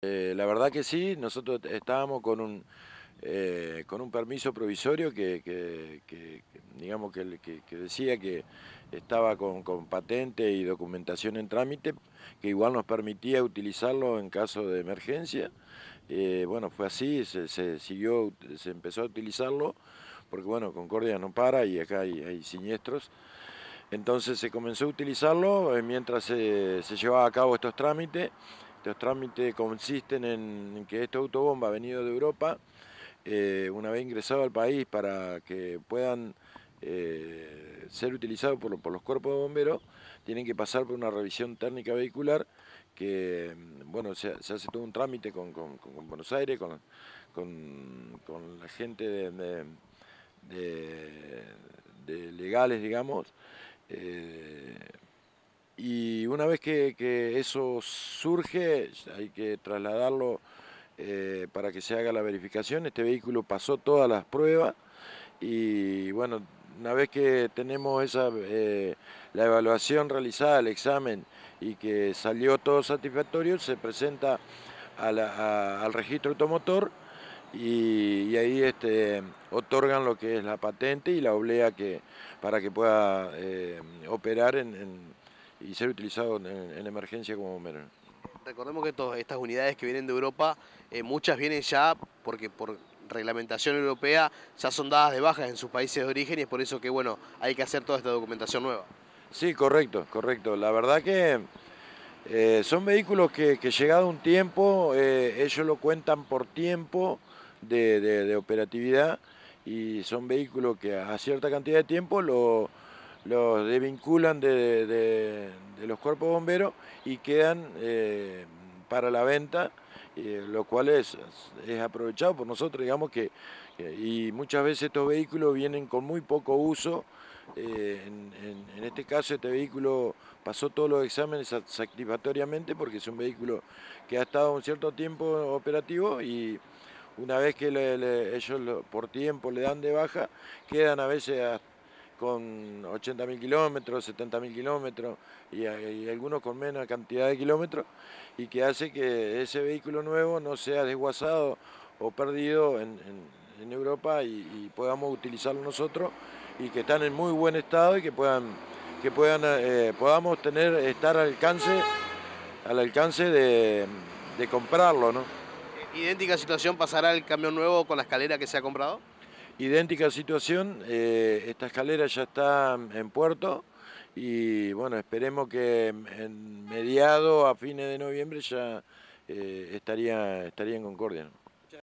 Eh, la verdad que sí, nosotros estábamos con un, eh, con un permiso provisorio que, digamos que, decía que estaba con, patente y documentación en trámite, que igual nos permitía utilizarlo en caso de emergencia. Eh, bueno, fue así, se, siguió, se empezó a utilizarlo, porque bueno, Concordia no para y acá hay, siniestros. Entonces se comenzó a utilizarlo mientras se, se llevaba a cabo estos trámites. Los trámites consisten en que esta autobomba ha venido de Europa, eh, una vez ingresado al país para que puedan eh, ser utilizados por, los cuerpos de bomberos, tienen que pasar por una revisión técnica vehicular que mm, bueno, se, hace todo un trámite con, Buenos Aires, con, la gente de, de, legales, digamos, eh, y una vez que, eso surge, hay que trasladarlo eh, para que se haga la verificación. Este vehículo pasó todas las pruebas y bueno, una vez que tenemos esa, eh, la evaluación realizada, el examen y que salió todo satisfactorio, se presenta al registro automotor y, ahí este, otorgan lo que es la patente y la oblea que, para que pueda eh, operar en y ser utilizado en, emergencia como Recordemos que todas estas unidades que vienen de Europa, eh, muchas vienen ya porque por reglamentación europea ya son dadas de bajas en sus países de origen y es por eso que bueno hay que hacer toda esta documentación nueva. Sí, correcto, correcto. La verdad que eh, son vehículos que, llegado un tiempo, eh, ellos lo cuentan por tiempo de operatividad y son vehículos que a cierta cantidad de tiempo lo, los desvinculan de, los cuerpos bomberos y quedan eh, para la venta, eh, lo cual es, aprovechado por nosotros, digamos que, y muchas veces estos vehículos vienen con muy poco uso. Eh, en, este caso este vehículo pasó todos los exámenes satisfactoriamente porque es un vehículo que ha estado un cierto tiempo operativo y una vez que ellos por tiempo le dan de baja, quedan a veces hasta con 80.000 kilómetros, 70.000 kilómetros y, algunos con menos cantidad de kilómetros y que hace que ese vehículo nuevo no sea desguazado o perdido en, Europa y, podamos utilizarlo nosotros y que están en muy buen estado y que puedan que puedan eh, podamos tener estar al alcance al alcance de, de comprarlo, ¿no? Idéntica situación pasará el camión nuevo con la escalera que se ha comprado idéntica situación, eh, esta escalera ya está en puerto y bueno, esperemos que en mediado a fines de noviembre ya eh, estaría, estaría en Concordia.